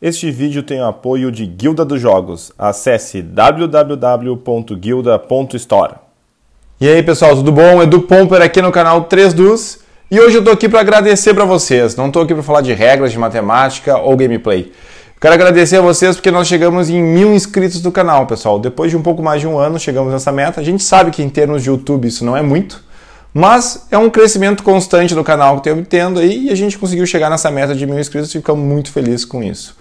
Este vídeo tem o apoio de Guilda dos Jogos. Acesse www.guilda.store. E aí, pessoal, tudo bom? Edu Pomper aqui no canal 3 dus e hoje eu tô aqui para agradecer para vocês. Não tô aqui para falar de regras de matemática ou gameplay. Quero agradecer a vocês porque nós chegamos em mil inscritos do canal, pessoal. Depois de um pouco mais de um ano, chegamos nessa meta. A gente sabe que em termos de YouTube isso não é muito, mas é um crescimento constante do canal que tem obtendo aí e a gente conseguiu chegar nessa meta de mil inscritos e ficamos muito felizes com isso.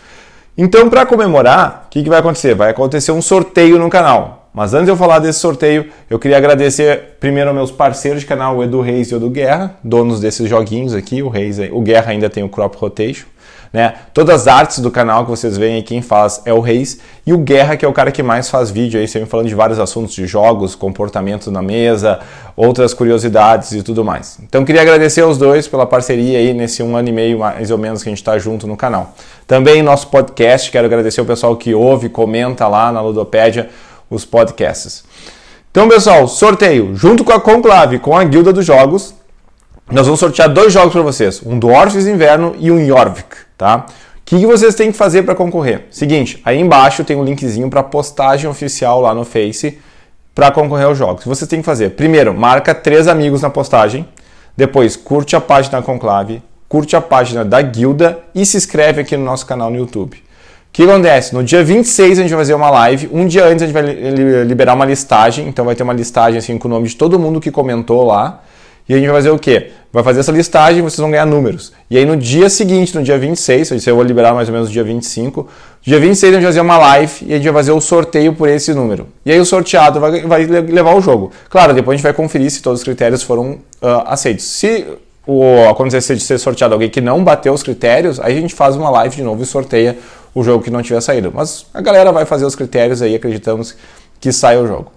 Então, para comemorar, o que, que vai acontecer? Vai acontecer um sorteio no canal. Mas antes de eu falar desse sorteio, eu queria agradecer primeiro aos meus parceiros de canal, o Edu Reis e o Edu Guerra, donos desses joguinhos aqui. O Reis, o Guerra ainda tem o Crop Rotation. Né? Todas as artes do canal que vocês veem quem faz é o Reis e o Guerra, que é o cara que mais faz vídeo aí, sempre falando de vários assuntos de jogos, comportamento na mesa, outras curiosidades e tudo mais. Então queria agradecer aos dois pela parceria aí nesse um ano e meio mais ou menos que a gente está junto no canal. Também nosso podcast, quero agradecer o pessoal que ouve, comenta lá na Ludopédia os podcasts. Então, pessoal, sorteio junto com a Conclave, com a Guilda dos Jogos, nós vamos sortear dois jogos para vocês, um do Inverno e um Yorvik, tá? O que, vocês têm que fazer para concorrer? Seguinte, aí embaixo tem um linkzinho para postagem oficial lá no Face para concorrer aos jogos. Vocês têm que fazer, primeiro, marca três amigos na postagem, depois curte a página Conclave, curte a página da Guilda e se inscreve aqui no nosso canal no YouTube que acontece? No dia 26 a gente vai fazer uma live, um dia antes a gente vai liberar uma listagem, então vai ter uma listagem assim com o nome de todo mundo que comentou lá. E a gente vai fazer o quê? Vai fazer essa listagem, vocês vão ganhar números. E aí no dia seguinte, no dia 26, isso eu vou liberar mais ou menos no dia 25, no dia 26 a gente vai fazer uma live e a gente vai fazer o sorteio por esse número. E aí o sorteado vai, vai levar o jogo. Claro, depois a gente vai conferir se todos os critérios foram uh, aceitos. Se o, acontecer de ser sorteado alguém que não bateu os critérios, aí a gente faz uma live de novo e sorteia o jogo que não tiver saído. Mas a galera vai fazer os critérios aí, acreditamos que saia o jogo.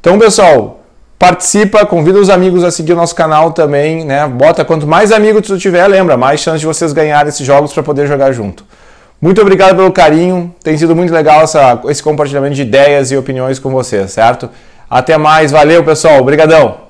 Então, pessoal, participa, convida os amigos a seguir o nosso canal também, né? Bota quanto mais amigos tu tiver, lembra, mais chance de vocês ganharem esses jogos para poder jogar junto. Muito obrigado pelo carinho, tem sido muito legal essa, esse compartilhamento de ideias e opiniões com vocês, certo? Até mais, valeu pessoal, obrigadão!